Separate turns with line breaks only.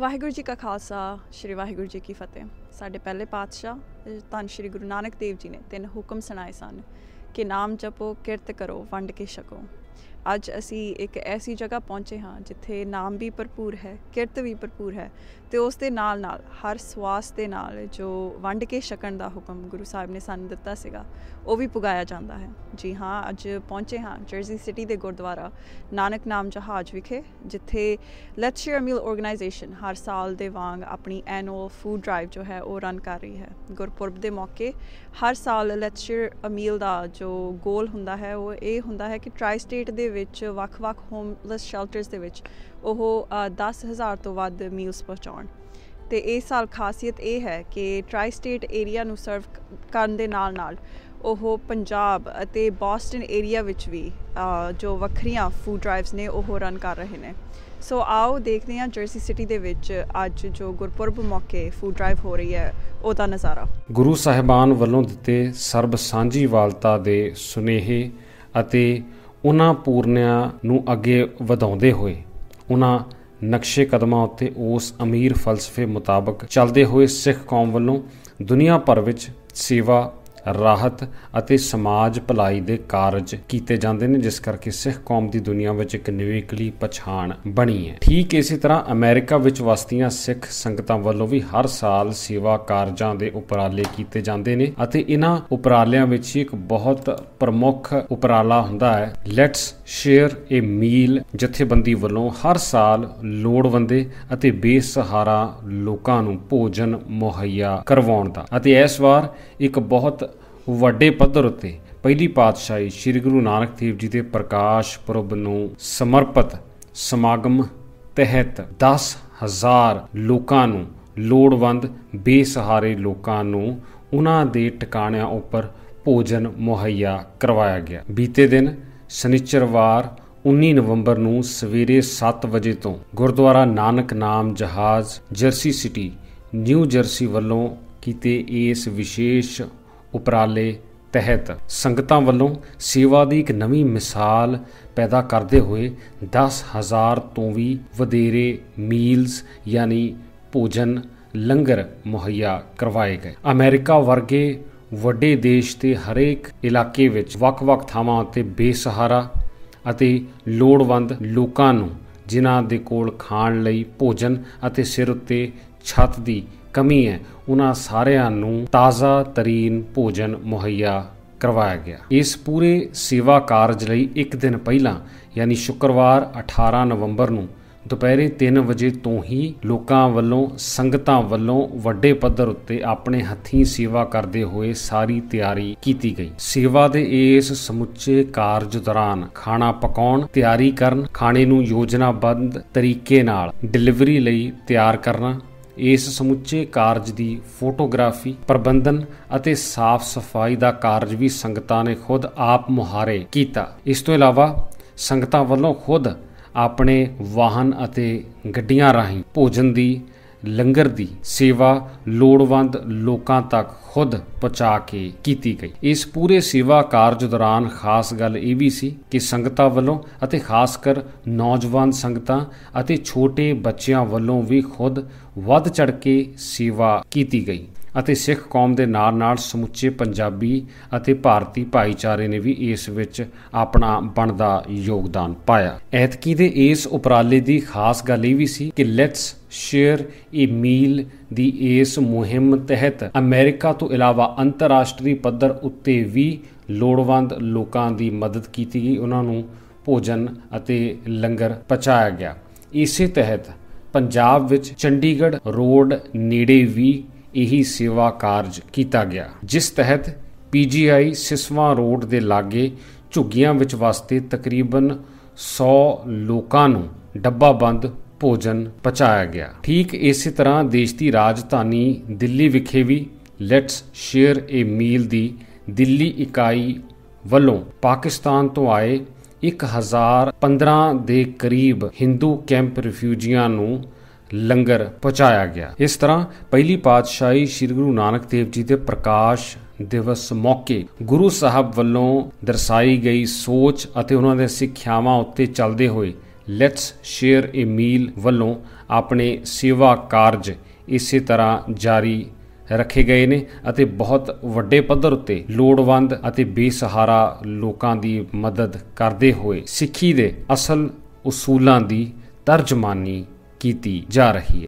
ਵਾਹਿਗੁਰੂ ਜੀ ਕਾ ਖਾਲਸਾ ਸ੍ਰੀ ਵਾਹਿਗੁਰੂ ਜੀ ਕੀ ਫਤਿਹ ਸਾਡੇ ਪਹਿਲੇ ਪਾਤਸ਼ਾਹ ਧੰਨ ਸ੍ਰੀ ਗੁਰੂ ਨਾਨਕ ਦੇਵ ਜੀ ਨੇ ਤਿੰਨ ਹੁਕਮ ਸੁਣਾਏ ਸਨ ਕਿ ਨਾਮ ਜਪੋ ਕਿਰਤ ਕਰੋ ਵੰਡ ਕੇ ਛਕੋ ਅੱਜ ਅਸੀਂ ਇੱਕ ਐਸੀ ਜਗ੍ਹਾ ਪਹੁੰਚੇ ਹਾਂ ਜਿੱਥੇ ਨਾਮ ਵੀ ਭਰਪੂਰ ਹੈ ਕਿਰਤ ਵੀ ਭਰਪੂਰ ਹੈ ਤੇ ਉਸ ਦੇ ਨਾਲ ਨਾਲ ਹਰ ਸਵਾਸ ਦੇ ਨਾਲ ਜੋ ਵੰਡ ਕੇ ਛਕਣ ਦਾ ਹੁਕਮ ਗੁਰੂ ਸਾਹਿਬ ਨੇ ਸਾਨੂੰ ਦਿੱਤਾ ਸੀਗਾ ਉਹ ਵੀ ਪੁਗਾਇਆ ਜਾਂਦਾ ਹੈ ਜੀ ਹਾਂ ਅੱਜ ਪਹੁੰਚੇ ਹਾਂ ਜਰਜ਼ੀ ਸਿਟੀ ਦੇ ਗੁਰਦੁਆਰਾ ਨਾਨਕ ਨਾਮ ਜਹਾਜ਼ ਵਿਖੇ ਜਿੱਥੇ ਲੈਟਸ ਸ਼ੇਅਰ ਮੀਲ ਆਰਗੇਨਾਈਜੇਸ਼ਨ ਹਰ ਸਾਲ ਦੇ ਵਾਂਗ ਆਪਣੀ ਐਨੂਅਲ ਫੂਡ ਡਰਾਈਵ ਜੋ ਹੈ ਉਹ ਰਨ ਕਰ ਰਹੀ ਹੈ ਗੁਰਪੁਰਬ ਦੇ ਮੌਕੇ ਹਰ ਸਾਲ ਲੈਟਸ ਸ਼ੇਅਰ ਅ ਮੀਲ ਦਾ ਜੋ ਗੋਲ ਹੁੰਦਾ ਹੈ ਉਹ ਇਹ ਹੁੰਦਾ ਹੈ ਕਿ ਟ੍ਰਾਈ ਸਟੇਟ ਸਟੇਟ ਦੇ ਵਿੱਚ ਵੱਖ-ਵੱਖ ਹੋਮਲੈਸ ਸ਼ੈਲਟਰਸ ਦੇ ਵਿੱਚ ਉਹ 10000 ਤੋਂ ਵੱਧ ਮੀਲਸ ਪਹੁੰਚਾਉਣ ਤੇ ਇਸ ਸਾਲ ਖਾਸੀਅਤ ਇਹ ਹੈ ਕਿ ਟ੍ਰਾਈ ਸਟੇਟ ਏਰੀਆ ਨੂੰ ਸਰਵ ਕਰਨ ਦੇ ਨਾਲ-ਨਾਲ ਉਹ ਪੰਜਾਬ ਅਤੇ ਬੋਸਟਨ ਏਰੀਆ ਵਿੱਚ ਵੀ ਜੋ ਵੱਖਰੀਆਂ ਫੂਡ ਡਰਾਈਵਸ ਨੇ ਉਹ ਰਨ ਕਰ ਰਹੇ ਨੇ ਸੋ ਆਓ ਦੇਖਦੇ ਹਾਂ ਜਰਸੀ ਸਿਟੀ ਦੇ ਵਿੱਚ ਅੱਜ ਜੋ ਗੁਰਪੁਰਬ ਮੌਕੇ ਫੂਡ ਡਰਾਈਵ ਹੋ ਰਹੀ ਹੈ ਉਹਦਾ ਨਜ਼ਾਰਾ
ਗੁਰੂ ਸਾਹਿਬਾਨ ਵੱਲੋਂ ਦਿੱਤੇ ਸਰਬ ਵਾਲਤਾ ਦੇ ਸੁਨੇਹੇ ਅਤੇ ਉਹਨਾਂ ਪੂਰਨਿਆਂ ਨੂੰ ਅੱਗੇ ਵਧਾਉਂਦੇ ਹੋਏ ਉਹਨਾਂ ਨਕਸ਼ੇ ਕਦਮਾਂ ਉੱਤੇ ਉਸ ਅਮੀਰ ਫਲਸਫੇ ਮੁਤਾਬਕ ਚੱਲਦੇ ਹੋਏ ਸਿੱਖ ਕੌਮ ਵੱਲੋਂ ਦੁਨੀਆ ਭਰ ਵਿੱਚ ਸੇਵਾ ਰਾਹਤ ਅਤੇ ਸਮਾਜ ਭਲਾਈ ਦੇ ਕਾਰਜ ਕੀਤੇ ਜਾਂਦੇ ਨੇ ਜਿਸ ਕਰਕੇ ਸਿੱਖ ਕੌਮ ਦੀ ਦੁਨੀਆ ਵਿੱਚ ਇੱਕ ਨਿਵੇਕਲੀ ਪਛਾਣ ਬਣੀ ਹੈ ਠੀਕ ਇਸੇ ਤਰ੍ਹਾਂ ਅਮਰੀਕਾ ਵਿੱਚ ਵਸਦੀਆਂ ਸਿੱਖ ਸੰਗਤਾਂ ਵੱਲੋਂ ਵੀ ਹਰ ਸਾਲ ਸੇਵਾ ਕਾਰਜਾਂ ਦੇ ਉਪਰਾਲੇ ਕੀਤੇ ਜਾਂਦੇ ਨੇ ਅਤੇ ਇਹਨਾਂ ਉਪਰਾਲਿਆਂ ਵਿੱਚ ਇੱਕ ਬਹੁਤ ਪ੍ਰਮੁੱਖ ਉਪਰਾਲਾ ਹੁੰਦਾ ਹੈ ਲੈਟਸ ਸ਼ੇਅਰ ਏ ਮੀਲ ਜਥੇਬੰਦੀ ਵੱਲੋਂ ਹਰ ਸਾਲ ਲੋੜਵੰਦੇ ਅਤੇ ਬੇਸਹਾਰਾ ਲੋਕਾਂ ਨੂੰ ਭੋਜਨ ਮੁਹੱਈਆ ਕਰਵਾਉਣ ਦਾ ਅਤੇ ਇਸ ਵਾਰ ਇੱਕ ਬਹੁਤ ਵੱਡੇ ਪੱਧਰ ਉੱਤੇ ਪਹਿਲੀ ਪਾਤਸ਼ਾਹੀ ਸ੍ਰੀ ਗੁਰੂ ਨਾਨਕ ਦੇਵ ਜੀ ਦੇ ਪ੍ਰਕਾਸ਼ ਪੁਰਬ ਨੂੰ ਸਮਰਪਿਤ ਸਮਾਗਮ ਤਹਿਤ 10000 ਲੋਕਾਂ ਨੂੰ ਲੋੜਵੰਦ ਬੇਸਹਾਰੇ ਲੋਕਾਂ ਨੂੰ ਉਹਨਾਂ ਦੇ ਟਿਕਾਣਿਆਂ ਉੱਪਰ ਭੋਜਨ ਮੁਹੱਈਆ ਕਰਵਾਇਆ ਗਿਆ ਬੀਤੇ ਦਿਨ ਸ਼ਨੀਚਰਵਾਰ 19 ਨਵੰਬਰ ਨੂੰ ਸਵੇਰੇ 7 ਵਜੇ ਤੋਂ ਗੁਰਦੁਆਰਾ ਨਾਨਕ ਨਾਮ ਜਹਾਜ਼ ਜਰਸੀ ਸਿਟੀ ਨਿਊ ਜਰਸੀ ਵੱਲੋਂ ਕੀਤੇ ਇਸ ਵਿਸ਼ੇਸ਼ ਉਪਰਾਲੇ ਤਹਿਤ ਸੰਗਤਾਂ ਵੱਲੋਂ ਸੇਵਾ ਦੀ ਇੱਕ ਨਵੀਂ ਮਿਸਾਲ ਪੈਦਾ ਕਰਦੇ ਹੋਏ 10000 ਤੋਂ ਵੀ ਵਧੇਰੇ ਮੀਲਸ ਯਾਨੀ ਭੋਜਨ ਲੰਗਰ ਮੁਹੱਈਆ ਕਰਵਾਏ ਗਏ ਅਮਰੀਕਾ ਵਰਗੇ ਵੱਡੇ ਦੇਸ਼ ਤੇ ਹਰੇਕ ਇਲਾਕੇ ਵਿੱਚ ਵੱਖ-ਵੱਖ ਥਾਵਾਂ ਤੇ ਬੇਸਹਾਰਾ ਅਤੇ ਲੋੜਵੰਦ ਲੋਕਾਂ ਨੂੰ ਜਿਨ੍ਹਾਂ ਦੇ ਕੋਲ ਖਾਣ ਲਈ ਭੋਜਨ ਅਤੇ ਸਿਰ ਉੱਤੇ ਛੱਤ ਦੀ ਕਮੀ ਹੈ ਉਹਨਾਂ ਸਾਰਿਆਂ ਨੂੰ ਤਾਜ਼ਾ ਤਰੀਨ ਭੋਜਨ ਮੁਹੱਈਆ ਕਰਵਾਇਆ ਗਿਆ ਇਸ ਪੂਰੇ ਸੇਵਾ ਕਾਰਜ ਲਈ ਇੱਕ ਦਿਨ ਪਹਿਲਾਂ ਯਾਨੀ ਸ਼ੁੱਕਰਵਾਰ 18 ਨਵੰਬਰ ਨੂੰ ਦੁਪਹਿਰੇ 3 ਵਜੇ ਤੋਂ ਹੀ ਲੋਕਾਂ ਵੱਲੋਂ ਸੰਗਤਾਂ ਵੱਲੋਂ ਵੱਡੇ ਪੱਧਰ ਉੱਤੇ ਆਪਣੇ ਹੱਥੀਂ ਸੇਵਾ ਕਰਦੇ ਹੋਏ ਸਾਰੀ ਤਿਆਰੀ ਕੀਤੀ ਗਈ ਸੇਵਾ ਦੇ ਇਸ ਸਮੁੱਚੇ ਕਾਰਜ ਦੌਰਾਨ ਖਾਣਾ ਪਕਾਉਣ ਤਿਆਰੀ ਕਰਨ ਖਾਣੇ ਨੂੰ ਯੋਜਨਾਬੰਦ ਤਰੀਕੇ ਨਾਲ ਡਿਲੀਵਰੀ ਲਈ ਤਿਆਰ ਕਰਨਾ ਇਸ ਸਮੁੱਚੇ ਕਾਰਜ ਦੀ ਫੋਟੋਗ੍ਰਾਫੀ ਪ੍ਰਬੰਧਨ ਅਤੇ ਸਾਫ਼ ਸਫਾਈ ਦਾ ਕਾਰਜ ਵੀ ਸੰਗਤਾਂ ਨੇ ਖੁਦ ਆਪ ਮੁਹਾਰੇ ਕੀਤਾ ਇਸ ਤੋਂ ਇਲਾਵਾ ਸੰਗਤਾਂ ਵੱਲੋਂ ਖੁਦ ਆਪਣੇ ਵਾਹਨ ਅਤੇ ਗੱਡੀਆਂ ਰਾਹੀਂ ਭੋਜਨ ਦੀ ਲੰਗਰ ਦੀ ਸੇਵਾ ਲੋੜਵੰਦ ਲੋਕਾਂ ਤੱਕ ਖੁਦ ਪਹੁੰਚਾ ਕੇ ਕੀਤੀ ਗਈ ਇਸ ਪੂਰੇ ਸੇਵਾ ਕਾਰਜ ਦੌਰਾਨ ਖਾਸ ਗੱਲ ਇਹ ਵੀ ਸੀ ਕਿ ਸੰਗਤਾਂ ਵੱਲੋਂ ਅਤੇ ਖਾਸ ਕਰ ਨੌਜਵਾਨ ਸੰਗਤਾਂ ਅਤੇ ਛੋਟੇ ਬੱਚਿਆਂ ਵੱਲੋਂ ਵੀ ਖੁਦ ਵੱਧ ਚੜ ਕੇ ਸੇਵਾ ਕੀਤੀ ਗਈ ਅਤੇ ਸਿੱਖ ਕੌਮ ਦੇ ਨਾਲ-ਨਾਲ ਸਮੁੱਚੇ ਪੰਜਾਬੀ ਅਤੇ ਭਾਰਤੀ ਭਾਈਚਾਰੇ ਨੇ ਵੀ ਇਸ ਵਿੱਚ ਆਪਣਾ ਬਣਦਾ ਯੋਗਦਾਨ ਪਾਇਆ ਐਤਕੀ ਦੇ ਇਸ ਉਪਰਾਲੇ ਦੀ ਖਾਸ ਗੱਲ ਇਹ ਵੀ ਸੀ ਕਿ ਲੈਟਸ ਸ਼ੇਅਰ ਏ ਮੀਲ ਦੀ ਇਸ ਮੁਹਿੰਮ ਤਹਿਤ ਅਮਰੀਕਾ ਤੋਂ ਇਲਾਵਾ ਅੰਤਰਰਾਸ਼ਟਰੀ ਪੱਧਰ ਉੱਤੇ ਵੀ ਲੋੜਵੰਦ ਲੋਕਾਂ ਦੀ ਮਦਦ ਕੀਤੀ ਗਈ ਉਹਨਾਂ ਨੂੰ ਭੋਜਨ ਅਤੇ ਲੰਗਰ ਪਹੁੰਚਾਇਆ ਗਿਆ ਇਸੇ ਤਹਿਤ ਪੰਜਾਬ ਵਿੱਚ ਚੰਡੀਗੜ੍ਹ ਰੋਡ ਨੇੜੇ ਵੀ ਇਹੀ ਸੇਵਾ ਕਾਰਜ ਕੀਤਾ ਗਿਆ ਜਿਸ ਤਹਿਤ ਪੀਜੀਆਈ ਸਿਸਵਾ ਰੋਡ ਦੇ ਲਾਗੇ ਝੁੱਗੀਆਂ ਵਿੱਚ ਵਸਤੇ ਤਕਰੀਬਨ 100 ਲੋਕਾਂ ਨੂੰ ਡੱਬਾ ਬੰਦ ਭੋਜਨ ਪਹੁੰਚਾਇਆ ਗਿਆ ਠੀਕ ਇਸੇ ਤਰ੍ਹਾਂ ਦੇਸ਼ ਦੀ ਰਾਜਧਾਨੀ ਦਿੱਲੀ ਵਿਖੇ ਵੀ ਲੈਟਸ ਸ਼ੇਅਰ ਏ ਮੀਲ ਦੀ ਦਿੱਲੀ ਇਕਾਈ ਵੱਲੋਂ ਪਾਕਿਸਤਾਨ ਤੋਂ ਆਏ 1015 ਦੇ ਕਰੀਬ ਹਿੰਦੂ ਕੈਂਪ ਰਿਫਿਊਜੀਆਂ ਨੂੰ ਲੰਗਰ ਪਹੁੰਚਾਇਆ ਗਿਆ ਇਸ ਤਰ੍ਹਾਂ ਪਹਿਲੀ ਪਾਤਸ਼ਾਹੀ ਸ੍ਰੀ ਗੁਰੂ ਨਾਨਕ ਦੇਵ ਜੀ ਦੇ ਪ੍ਰਕਾਸ਼ ਦਿਵਸ ਮੌਕੇ ਗੁਰੂ ਸਾਹਿਬ ਵੱਲੋਂ ਦਰਸਾਈ ਗਈ ਸੋਚ ਅਤੇ ਉਹਨਾਂ ਦੇ ਸਿੱਖਿਆਵਾਂ ਉੱਤੇ ਚੱਲਦੇ ਹੋਏ ਲੈਟਸ ਸ਼ੇਅਰ ਏ ਮੀਲ ਵੱਲੋਂ ਆਪਣੇ ਸੇਵਾ ਕਾਰਜ ਇਸੇ ਤਰ੍ਹਾਂ ਜਾਰੀ ਰੱਖੇ ਗਏ ਨੇ ਅਤੇ ਬਹੁਤ ਵੱਡੇ ਪੱਧਰ ਉੱਤੇ ਲੋੜਵੰਦ ਅਤੇ ਬੇਸਹਾਰਾ ਲੋਕਾਂ ਦੀ ਮਦਦ ਕਰਦੇ ਹੋਏ ਸਿੱਖੀ ਦੇ ਅਸਲ ਉਸੂਲਾਂ ਦੀ ਤਰਜਮਾਨੀ ਕੀਤੀ ਜਾ ਰਹੀ ਹੈ